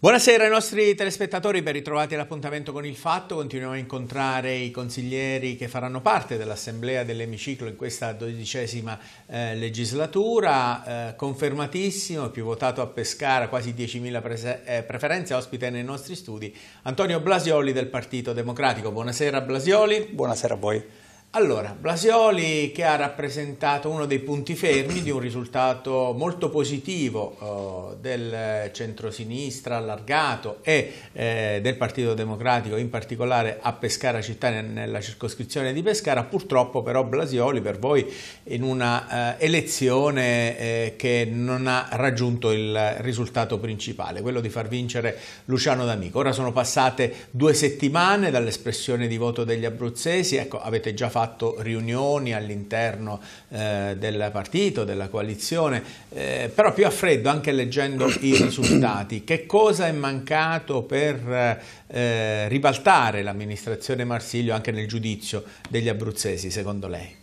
Buonasera ai nostri telespettatori, ben ritrovati all'appuntamento con il Fatto. Continuiamo a incontrare i consiglieri che faranno parte dell'Assemblea dell'Emiciclo in questa dodicesima eh, legislatura. Eh, confermatissimo, più votato a Pescara, quasi 10.000 eh, preferenze, ospite nei nostri studi, Antonio Blasioli del Partito Democratico. Buonasera Blasioli. Buonasera a voi. Allora, Blasioli che ha rappresentato uno dei punti fermi di un risultato molto positivo eh, del centrosinistra allargato e eh, del Partito Democratico, in particolare a Pescara città nella circoscrizione di Pescara, purtroppo però Blasioli per voi in una eh, elezione eh, che non ha raggiunto il risultato principale, quello di far vincere Luciano D'Amico. Ora sono passate due settimane dall'espressione di voto degli abruzzesi, ecco avete già fatto fatto riunioni all'interno eh, del partito, della coalizione, eh, però più a freddo anche leggendo i risultati. Che cosa è mancato per eh, ribaltare l'amministrazione Marsilio anche nel giudizio degli abruzzesi, secondo lei?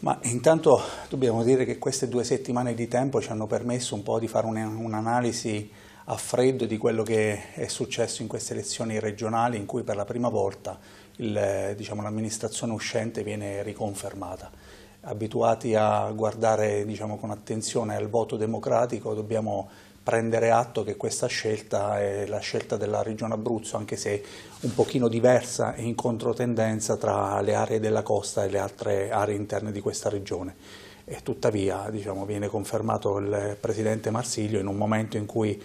Ma intanto dobbiamo dire che queste due settimane di tempo ci hanno permesso un po' di fare un'analisi un a freddo di quello che è successo in queste elezioni regionali in cui per la prima volta Diciamo, l'amministrazione diciamo, uscente viene riconfermata. Abituati a guardare diciamo, con attenzione al voto democratico dobbiamo prendere atto che questa scelta è la scelta della Regione Abruzzo, anche se un pochino diversa e in controtendenza tra le aree della costa e le altre aree interne di questa Regione. E tuttavia diciamo, viene confermato il Presidente Marsiglio in un momento in cui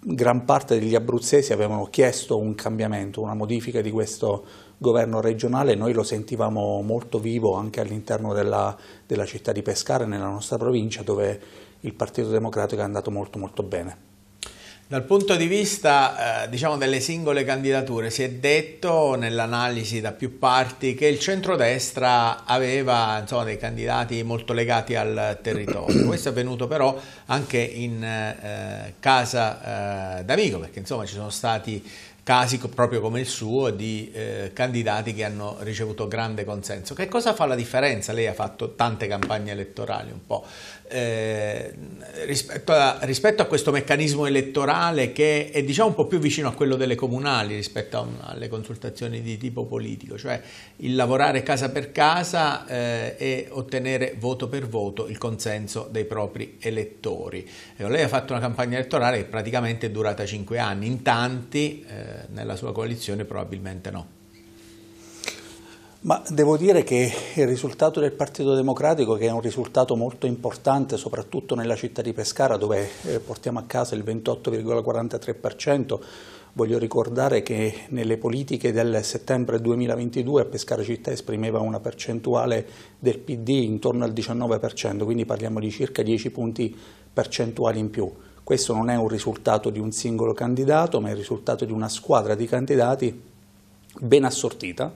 gran parte degli abruzzesi avevano chiesto un cambiamento, una modifica di questo governo regionale, noi lo sentivamo molto vivo anche all'interno della, della città di Pescara, nella nostra provincia, dove il Partito Democratico è andato molto molto bene. Dal punto di vista eh, diciamo delle singole candidature si è detto nell'analisi da più parti che il centrodestra aveva insomma, dei candidati molto legati al territorio. Questo è avvenuto però anche in eh, casa eh, d'amico perché insomma ci sono stati casi proprio come il suo di eh, candidati che hanno ricevuto grande consenso. Che cosa fa la differenza? Lei ha fatto tante campagne elettorali un po'. Eh, rispetto, a, rispetto, a, questo meccanismo elettorale che è diciamo un po' più vicino a quello delle comunali rispetto un, alle consultazioni di tipo politico, cioè il lavorare casa per casa eh, e ottenere voto per voto il consenso dei propri elettori. Ecco, lei ha fatto una campagna elettorale che praticamente è durata cinque anni, in tanti eh, nella sua coalizione probabilmente no. Ma devo dire che il risultato del Partito Democratico, che è un risultato molto importante soprattutto nella città di Pescara, dove eh, portiamo a casa il 28,43%, voglio ricordare che nelle politiche del settembre 2022 a Pescara città esprimeva una percentuale del PD intorno al 19%, quindi parliamo di circa 10 punti percentuali in più. Questo non è un risultato di un singolo candidato, ma è il risultato di una squadra di candidati ben assortita,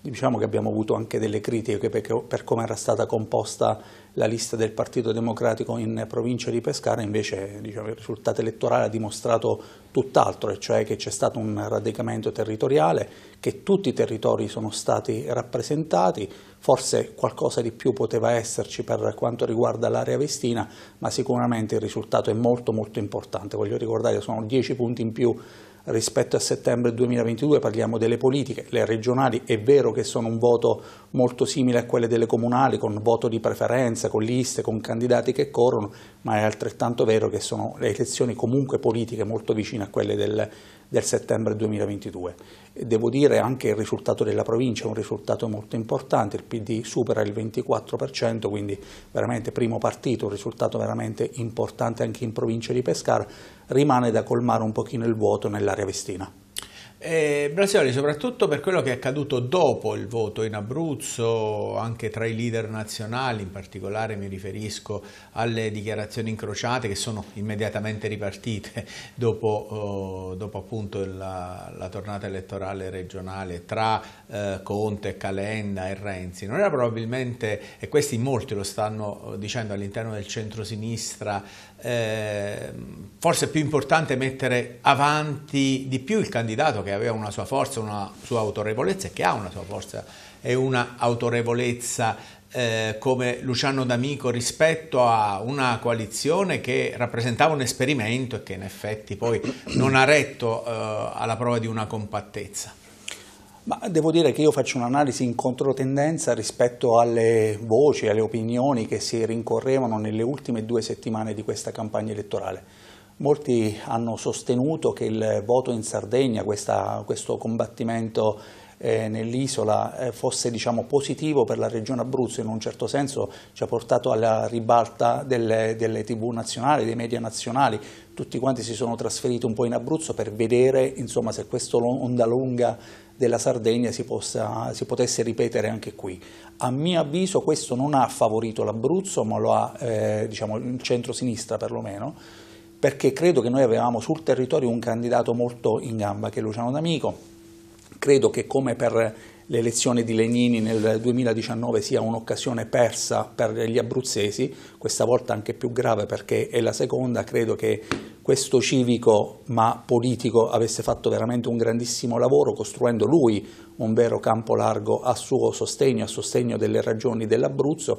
Diciamo che abbiamo avuto anche delle critiche perché, per come era stata composta la lista del Partito Democratico in provincia di Pescara, invece diciamo, il risultato elettorale ha dimostrato tutt'altro, e cioè che c'è stato un radicamento territoriale, che tutti i territori sono stati rappresentati, forse qualcosa di più poteva esserci per quanto riguarda l'area vestina, ma sicuramente il risultato è molto molto importante. Voglio ricordare che sono 10 punti in più rispetto a settembre 2022, parliamo delle politiche, le regionali è vero che sono un voto molto simile a quelle delle comunali, con voto di preferenza, con liste, con candidati che corrono, ma è altrettanto vero che sono le elezioni comunque politiche molto vicine a quelle delle del, del settembre 2022. Devo dire anche il risultato della provincia è un risultato molto importante, il PD supera il 24%, quindi veramente primo partito, un risultato veramente importante anche in provincia di Pescara, rimane da colmare un pochino il vuoto nell'area vestina. E eh, Brasioli soprattutto per quello che è accaduto dopo il voto in Abruzzo, anche tra i leader nazionali, in particolare mi riferisco alle dichiarazioni incrociate che sono immediatamente ripartite dopo, eh, dopo appunto la, la, tornata elettorale regionale tra eh, Conte, Calenda e Renzi. Non era probabilmente, e questi molti lo stanno oh, dicendo all'interno del centrosinistra, eh, forse è più importante mettere avanti di più il candidato che aveva una sua forza, una sua autorevolezza e che ha una sua forza e un'autorevolezza eh, come Luciano D'Amico rispetto a una coalizione che rappresentava un esperimento e che in effetti poi non ha retto eh, alla prova di una compattezza. Ma devo dire che io faccio un'analisi in controtendenza rispetto alle voci, alle opinioni che si rincorrevano nelle ultime due settimane di questa campagna elettorale. Molti hanno sostenuto che il voto in Sardegna, questa, questo combattimento eh, nell'isola eh, fosse diciamo, positivo per la regione Abruzzo, in un certo senso ci ha portato alla ribalta delle, delle tv nazionali, dei media nazionali, tutti quanti si sono trasferiti un po' in Abruzzo per vedere insomma, se questa onda lunga della Sardegna si, possa, si, potesse ripetere anche qui. A mio avviso questo non ha favorito l'Abruzzo, ma lo ha eh, diciamo, il centro-sinistra perlomeno, perché credo che noi avevamo sul territorio un candidato molto in gamba che è Luciano D'Amico, credo che come per l'elezione di Lenini nel 2019 sia un'occasione persa per gli abruzzesi, questa volta anche più grave perché è la seconda, credo che questo civico ma politico avesse fatto veramente un grandissimo lavoro costruendo lui un vero campo largo a suo sostegno, a sostegno delle ragioni dell'Abruzzo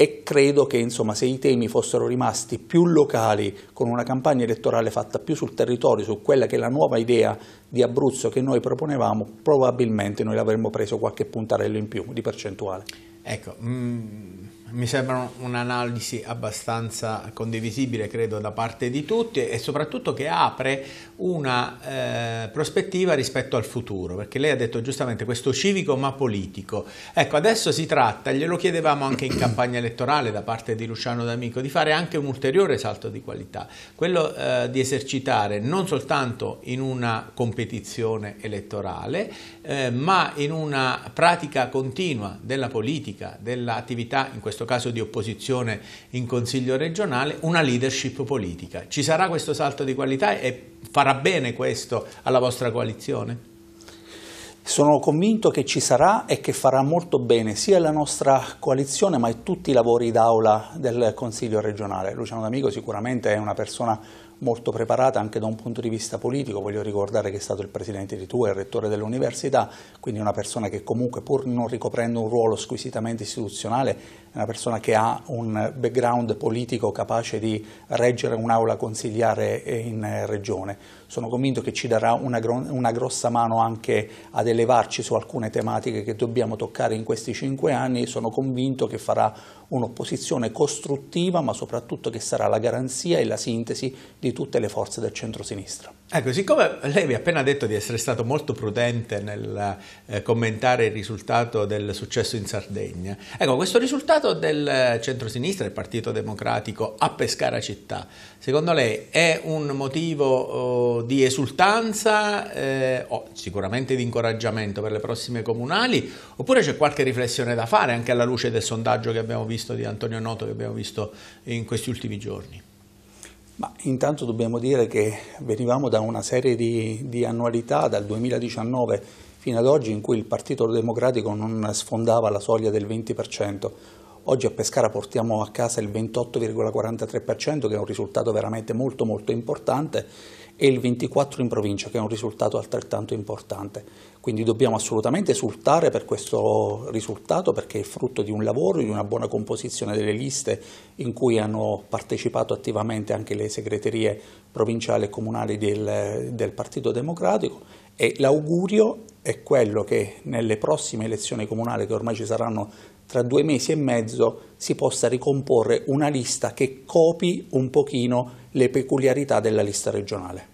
e credo che insomma, se i temi fossero rimasti più locali, con una campagna elettorale fatta più sul territorio, su quella che è la nuova idea di Abruzzo che noi proponevamo, probabilmente noi l'avremmo preso qualche puntarello in più di percentuale. Ecco, mh, mm, mi sembra un'analisi abbastanza condivisibile, credo, da parte di tutti e soprattutto che apre una eh, prospettiva rispetto al futuro, perché lei ha detto giustamente questo civico ma politico. Ecco, adesso si tratta, glielo chiedevamo anche in campagna elettorale da parte di Luciano D'Amico, di fare anche un ulteriore salto di qualità, quello eh, di esercitare non soltanto in una competizione elettorale, eh, ma in una pratica continua della politica politica dell'attività, in questo caso di opposizione in Consiglio regionale, una leadership politica. Ci sarà questo salto di qualità e farà bene questo alla vostra coalizione? Sono convinto che ci sarà e che farà molto bene sia la nostra coalizione ma tutti i lavori d'aula del Consiglio regionale. Luciano D'Amico sicuramente è una persona molto preparata anche da un punto di vista politico, voglio ricordare che è stato il presidente di TUE, il rettore dell'università, quindi una persona che comunque pur non ricoprendo un ruolo squisitamente istituzionale, è una persona che ha un background politico capace di reggere un'aula consigliare in eh, regione sono convinto che ci darà una, una, grossa mano anche ad elevarci su alcune tematiche che dobbiamo toccare in questi cinque anni, sono convinto che farà un'opposizione costruttiva ma soprattutto che sarà la garanzia e la sintesi di tutte le forze del centro centrosinistra. Ecco, siccome lei mi ha appena detto di essere stato molto prudente nel eh, commentare il risultato del successo in Sardegna, ecco, questo risultato del centro-sinistra, del Partito Democratico a Pescara città, secondo lei è un motivo... Eh, di esultanza eh, o sicuramente di incoraggiamento per le prossime comunali oppure c'è qualche riflessione da fare anche alla luce del sondaggio che abbiamo visto di Antonio Noto che abbiamo visto in questi ultimi giorni? Ma intanto dobbiamo dire che venivamo da una serie di, di annualità dal 2019 fino ad oggi in cui il Partito Democratico non sfondava la soglia del 20%. Oggi a Pescara portiamo a casa il 28,43%, che è un risultato veramente molto molto importante e il 24 in provincia, che è un risultato altrettanto importante. Quindi dobbiamo assolutamente esultare per questo risultato perché è frutto di un lavoro, di una buona composizione delle liste in cui hanno partecipato attivamente anche le segreterie provinciali e comunali del, del Partito Democratico e l'augurio è quello che nelle prossime elezioni comunali che ormai ci saranno tra due mesi e mezzo si possa ricomporre una lista che copi un pochino le peculiarità della lista regionale.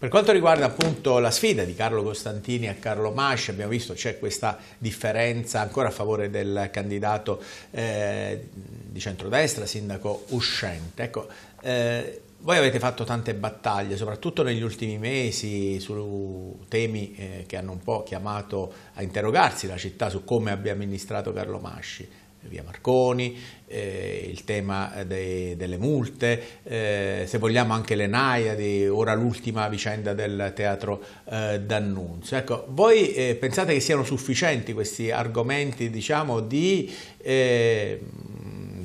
Per quanto riguarda appunto la sfida di Carlo Costantini a Carlo Masci, abbiamo visto c'è questa differenza ancora a favore del candidato eh, di centrodestra, sindaco uscente. Ecco, eh, voi avete fatto tante battaglie, soprattutto negli ultimi mesi, su temi eh, che hanno un po' chiamato a interrogarsi la città su come abbia amministrato Carlo Masci via Marconi, eh, il tema dei, delle multe, eh, se vogliamo anche le Naiadi, ora l'ultima vicenda del teatro eh, D'Annunzio. Ecco, voi eh, pensate che siano sufficienti questi argomenti diciamo, di eh,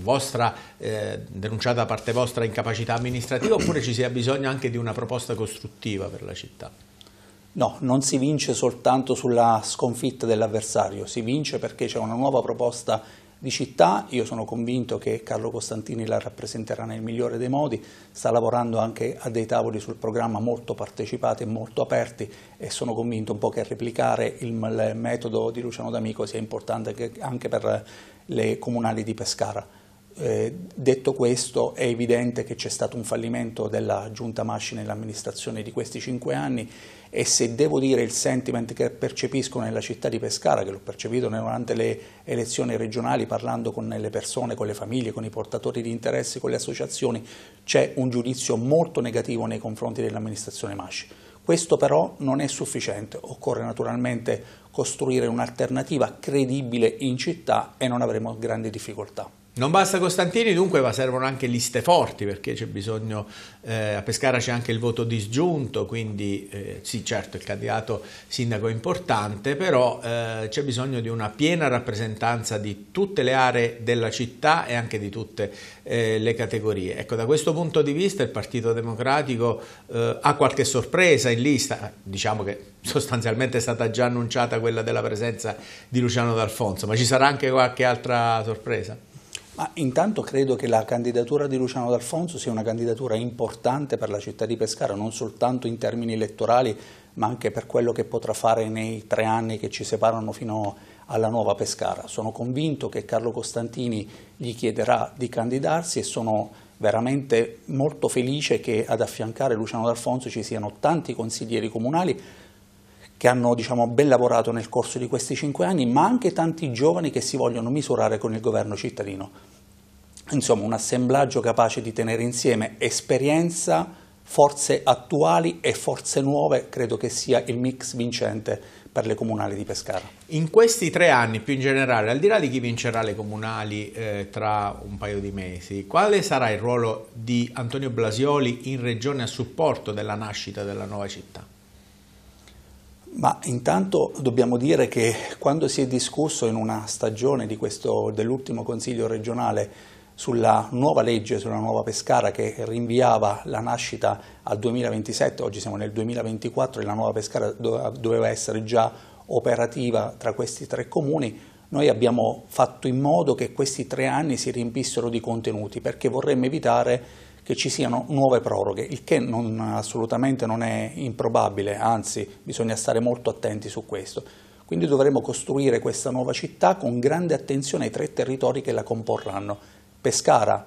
vostra, eh, denunciata da parte vostra, incapacità amministrativa oppure ci sia bisogno anche di una proposta costruttiva per la città? No, non si vince soltanto sulla sconfitta dell'avversario, si vince perché c'è una nuova proposta di città, io sono convinto che Carlo Costantini la rappresenterà nel migliore dei modi, sta lavorando anche a dei tavoli sul programma molto partecipati e molto aperti e sono convinto un po' che replicare il, metodo di Luciano D'Amico sia importante anche per le comunali di Pescara. Eh, detto questo è evidente che c'è stato un fallimento della giunta Masci nell'amministrazione di questi cinque anni e se devo dire il sentiment che percepisco nella città di Pescara, che l'ho percepito durante le elezioni regionali parlando con le persone, con le famiglie, con i portatori di interessi, con le associazioni, c'è un giudizio molto negativo nei confronti dell'amministrazione Masci. Questo però non è sufficiente, occorre naturalmente costruire un'alternativa credibile in città e non avremo grandi difficoltà. Non basta Costantini, dunque ma servono anche liste forti perché c'è bisogno, eh, a Pescara c'è anche il voto disgiunto, quindi eh, sì certo il candidato sindaco è importante, però eh, c'è bisogno di una piena rappresentanza di tutte le aree della città e anche di tutte eh, le categorie. Ecco da questo punto di vista il Partito Democratico eh, ha qualche sorpresa in lista, diciamo che sostanzialmente è stata già annunciata quella della presenza di Luciano D'Alfonso, ma ci sarà anche qualche altra sorpresa? Ma intanto credo che la candidatura di Luciano D'Alfonso sia una candidatura importante per la città di Pescara, non soltanto in termini elettorali, ma anche per quello che potrà fare nei tre anni che ci separano fino alla nuova Pescara. Sono convinto che Carlo Costantini gli chiederà di candidarsi e sono veramente molto felice che ad affiancare Luciano D'Alfonso ci siano tanti consiglieri comunali che hanno diciamo, ben lavorato nel corso di questi cinque anni, ma anche tanti giovani che si vogliono misurare con il governo cittadino. Insomma, un assemblaggio capace di tenere insieme esperienza, forze attuali e forze nuove, credo che sia il mix vincente per le comunali di Pescara. In questi tre anni, più in generale, al di là di chi vincerà le comunali eh, tra un paio di mesi, quale sarà il ruolo di Antonio Blasioli in regione a supporto della nascita della nuova città? Ma intanto dobbiamo dire che quando si è discusso in una stagione dell'ultimo Consiglio regionale sulla nuova legge, sulla nuova Pescara che rinviava la nascita al 2027, oggi siamo nel 2024 e la nuova Pescara doveva essere già operativa tra questi tre comuni, noi abbiamo fatto in modo che questi tre anni si riempissero di contenuti perché vorremmo evitare che ci siano nuove proroghe, il che non, assolutamente non è improbabile, anzi bisogna stare molto attenti su questo. Quindi dovremo costruire questa nuova città con grande attenzione ai tre territori che la comporranno. Pescara,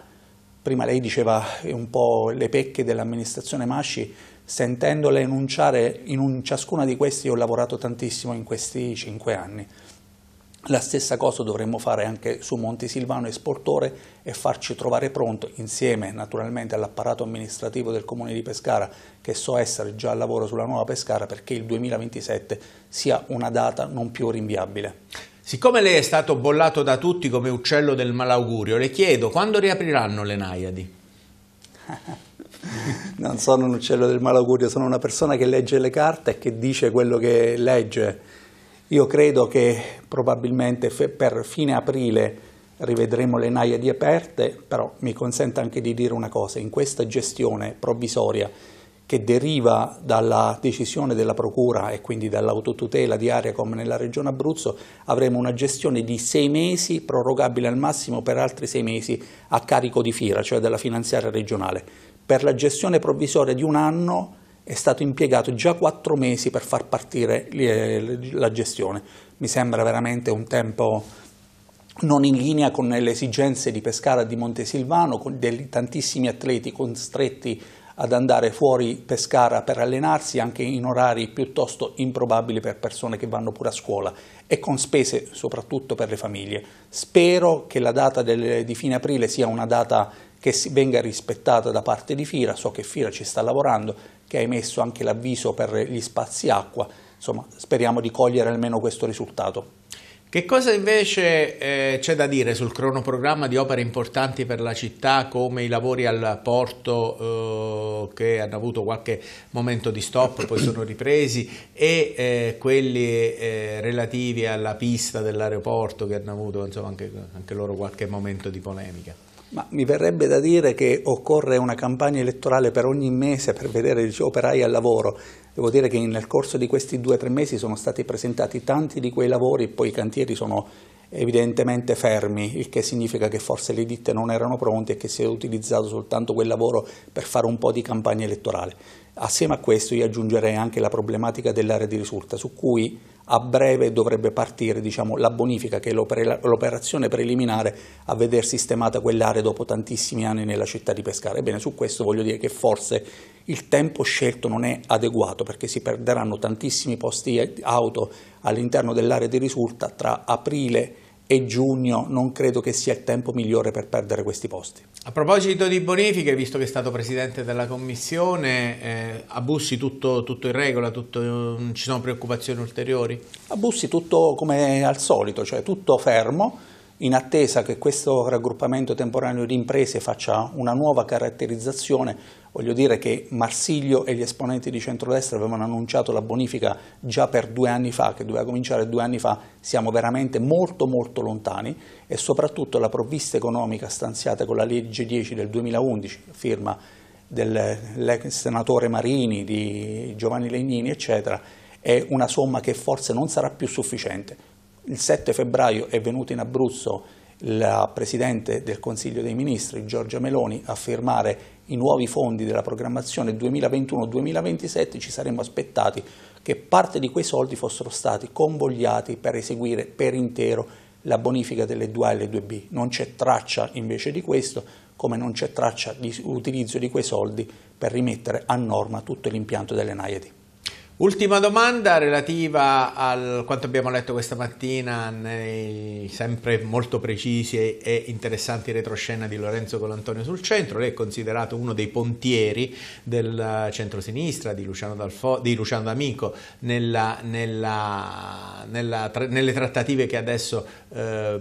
prima lei diceva un po' le pecche dell'amministrazione Masci, sentendole enunciare in un, ciascuna di questi ho lavorato tantissimo in questi cinque anni. La stessa cosa dovremmo fare anche su Montesilvano Esportore e farci trovare pronto insieme naturalmente all'apparato amministrativo del Comune di Pescara che so essere già al lavoro sulla nuova Pescara perché il 2027 sia una data non più rinviabile. Siccome lei è stato bollato da tutti come uccello del malaugurio, le chiedo quando riapriranno le Naiadi? non sono un uccello del malaugurio, sono una persona che legge le carte e che dice quello che legge io credo che probabilmente per fine aprile rivedremo le naie aperte, però mi consente anche di dire una cosa, in questa gestione provvisoria che deriva dalla decisione della Procura e quindi dall'autotutela di Ariacom nella Regione Abruzzo, avremo una gestione di sei mesi, prorogabile al massimo per altri sei mesi, a carico di FIRA, cioè della finanziaria regionale. Per la gestione provvisoria di un anno è stato impiegato già quattro mesi per far partire la gestione. Mi sembra veramente un tempo non in linea con le esigenze di Pescara e di Montesilvano, con dei, tantissimi atleti costretti ad andare fuori Pescara per allenarsi anche in orari piuttosto improbabili per persone che vanno pure a scuola e con spese soprattutto per le famiglie. Spero che la data del, di fine aprile sia una data che venga rispettata da parte di FIRA, so che FIRA ci sta lavorando, che ha emesso anche l'avviso per gli spazi acqua, insomma speriamo di cogliere almeno questo risultato. Che cosa invece eh, c'è da dire sul cronoprogramma di opere importanti per la città come i lavori al porto eh, che hanno avuto qualche momento di stop poi sono ripresi e eh, quelli eh, relativi alla pista dell'aeroporto che hanno avuto insomma, anche, anche loro qualche momento di polemica? Ma mi verrebbe da dire che occorre una campagna elettorale per ogni mese per vedere gli operai al lavoro. Devo dire che nel corso di questi due o tre mesi sono stati presentati tanti di quei lavori e poi i cantieri sono evidentemente fermi, il che significa che forse le ditte non erano pronte e che si è utilizzato soltanto quel lavoro per fare un po' di campagna elettorale. Assieme a questo io aggiungerei anche la problematica dell'area di risulta, su cui a breve dovrebbe partire diciamo, la bonifica, che è l'operazione preliminare a veder sistemata quell'area dopo tantissimi anni nella città di Pescara. Ebbene, su questo voglio dire che forse il tempo scelto non è adeguato perché si perderanno tantissimi posti eh, auto all'interno dell'area di risulta tra aprile e e giugno non credo che sia il tempo migliore per perdere questi posti. A proposito di bonifiche, visto che è stato presidente della commissione, eh, a Bussi tutto, tutto in regola, tutto, non ci sono preoccupazioni ulteriori? A Bussi tutto come al solito, cioè tutto fermo, in attesa che questo raggruppamento temporaneo di imprese faccia una nuova caratterizzazione, voglio dire che Marsiglio e gli esponenti di centrodestra avevano annunciato la bonifica già per due anni fa, che doveva cominciare due anni fa, siamo veramente molto molto lontani e soprattutto la provvista economica stanziata con la legge 10 del 2011, firma dell'ex senatore Marini, di Giovanni Legnini, eccetera, è una somma che forse non sarà più sufficiente. Il 7 febbraio è venuto in Abruzzo la Presidente del Consiglio dei Ministri, Giorgia Meloni, a firmare i nuovi fondi della programmazione 2021-2027, ci saremmo aspettati che parte di quei soldi fossero stati convogliati per eseguire per intero la bonifica delle 2A e le 2B. Non c'è traccia invece di questo, come non c'è traccia di utilizzo di quei soldi per rimettere a norma tutto l'impianto delle Naiadi. Ultima domanda relativa a quanto abbiamo letto questa mattina nei sempre molto precisi e interessanti retroscena di Lorenzo Colantonio sul centro. Lei è considerato uno dei pontieri del centro-sinistra di Luciano, D'Alfo, di Luciano D'Amico nella, nella, nella, tra, nelle trattative che adesso eh,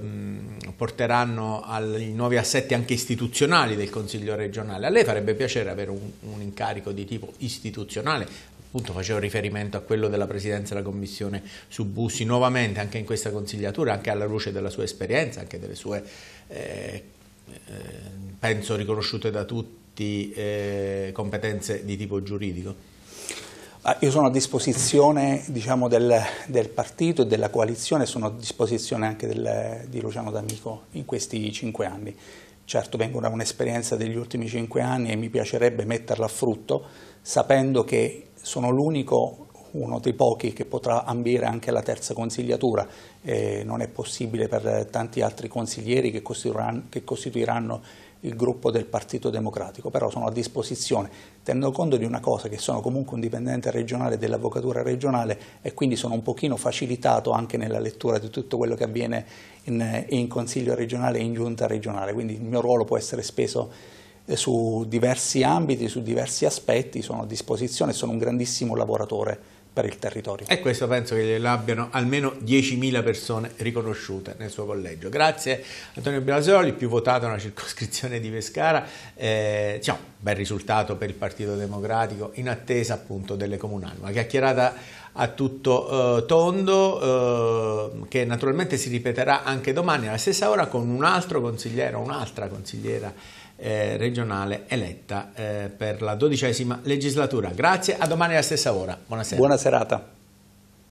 porteranno ai nuovi assetti anche istituzionali del Consiglio regionale. A lei farebbe piacere avere un, un incarico di tipo istituzionale appunto facevo riferimento a quello della Presidenza della Commissione su Bussi, nuovamente anche in questa consigliatura, anche alla luce della sua esperienza, anche delle sue, eh, eh penso riconosciute da tutti, eh, competenze di tipo giuridico? Ah, io sono a disposizione diciamo, del, del, partito e della coalizione, sono a disposizione anche del, di Luciano D'Amico in questi cinque anni certo vengo da un'esperienza degli ultimi cinque anni e mi piacerebbe metterla a frutto, sapendo che sono l'unico uno dei pochi che potrà ambire anche alla terza consigliatura, eh, non è possibile per tanti altri consiglieri che costituiranno, che costituiranno il gruppo del Partito Democratico, però sono a disposizione, tenendo conto di una cosa che sono comunque un dipendente regionale dell'avvocatura regionale e quindi sono un pochino facilitato anche nella lettura di tutto quello che avviene in, in Consiglio regionale e in Giunta regionale, quindi il mio ruolo può essere speso eh, su diversi ambiti, su diversi aspetti, sono a disposizione, e sono un grandissimo lavoratore per il territorio. E questo penso che l'abbiano almeno 10.000 persone riconosciute nel suo collegio. Grazie Antonio Biasoli, più votato nella circoscrizione di Pescara, eh, diciamo, bel risultato per il Partito Democratico in attesa appunto delle comunali. Una chiacchierata a tutto eh, tondo eh, che naturalmente si ripeterà anche domani alla stessa ora con un altro consigliere o un'altra consigliera eh, regionale eletta eh, per la dodicesima legislatura. Grazie, a domani alla stessa ora. Buonasera. Buona serata.